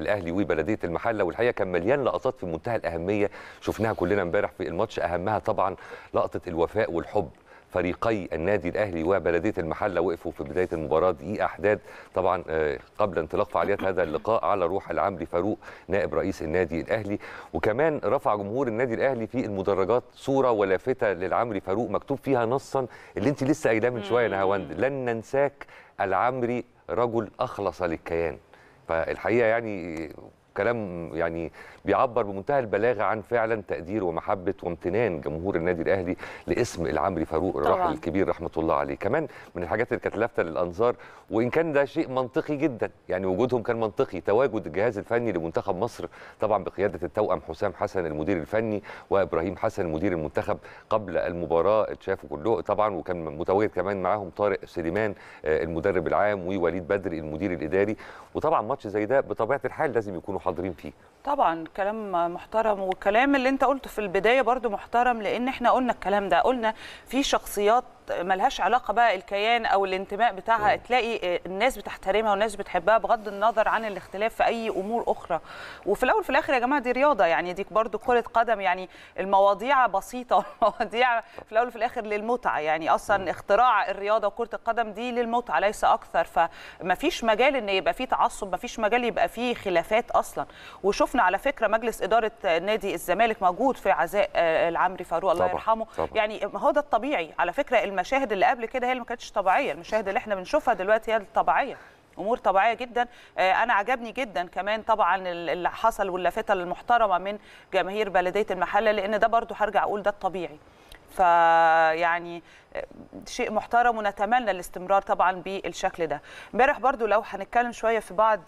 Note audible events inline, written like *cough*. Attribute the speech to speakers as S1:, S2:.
S1: الاهلي وبلديه المحله والحقيقه كان مليان لقطات في منتهى الاهميه شفناها كلنا امبارح في الماتش اهمها طبعا لقطه الوفاء والحب فريقي النادي الاهلي وبلديه المحله وقفوا في بدايه المباراه دقيقه احداد طبعا آه، قبل انطلاق فعاليات هذا اللقاء على روح العمري فاروق نائب رئيس النادي الاهلي وكمان رفع جمهور النادي الاهلي في المدرجات صوره ولافته للعمري فاروق مكتوب فيها نصا اللي انت لسه قايلاه من شويه نهاوند لن ننساك العمري رجل اخلص للكيان فالحقيقه يعني كلام يعني بيعبر بمنتهى البلاغه عن فعلا تقدير ومحبه وامتنان جمهور النادي الاهلي لاسم العمري فاروق الراحل الكبير رحمه الله عليه كمان من الحاجات اللي كانت لافته للانظار وان كان ده شيء منطقي جدا يعني وجودهم كان منطقي تواجد الجهاز الفني لمنتخب مصر طبعا بقياده التوأم حسام حسن المدير الفني وابراهيم حسن مدير المنتخب قبل المباراه اتشافوا كله طبعا وكان متواجد كمان معاهم طارق سليمان آه، المدرب العام ووليد بدري المدير الاداري وطبعا ماتش زي ده بطبيعه الحال لازم يكونوا حاضرين فيه
S2: طبعا كلام محترم والكلام اللي انت قلته في البدايه برضو محترم لان احنا قلنا الكلام ده قلنا في شخصيات ملهاش علاقه بقى الكيان او الانتماء بتاعها تلاقي الناس بتحترمها والناس بتحبها بغض النظر عن الاختلاف في اي امور اخرى وفي الاول وفي الاخر يا جماعه دي رياضه يعني دي برضو كره قدم يعني المواضيع بسيطه والمواضيع *laughs* في الاول وفي الاخر للمتعه يعني اصلا اختراع الرياضه وكره القدم دي للمتعه ليس اكثر فمفيش مجال ان يبقى فيه تعصب مفيش مجال يبقى فيه خلافات اصلا وشفنا على فكره مجلس اداره نادي الزمالك موجود في عزاء آه، العمري فاروق الله يرحمه طبعا. يعني هو ده الطبيعي على فكره المشاهد اللي قبل كده هي اللي ما كانتش طبيعيه المشاهد اللي احنا بنشوفها دلوقتي هي الطبيعيه امور طبيعيه جدا آه، انا عجبني جدا كمان طبعا اللي حصل واللافته المحترمه من جماهير بلديه المحله لان ده برضو هرجع اقول ده الطبيعي فيعني آه، شيء محترم ونتمنى الاستمرار طبعا بالشكل ده امبارح برضو لو هنتكلم شويه في بعض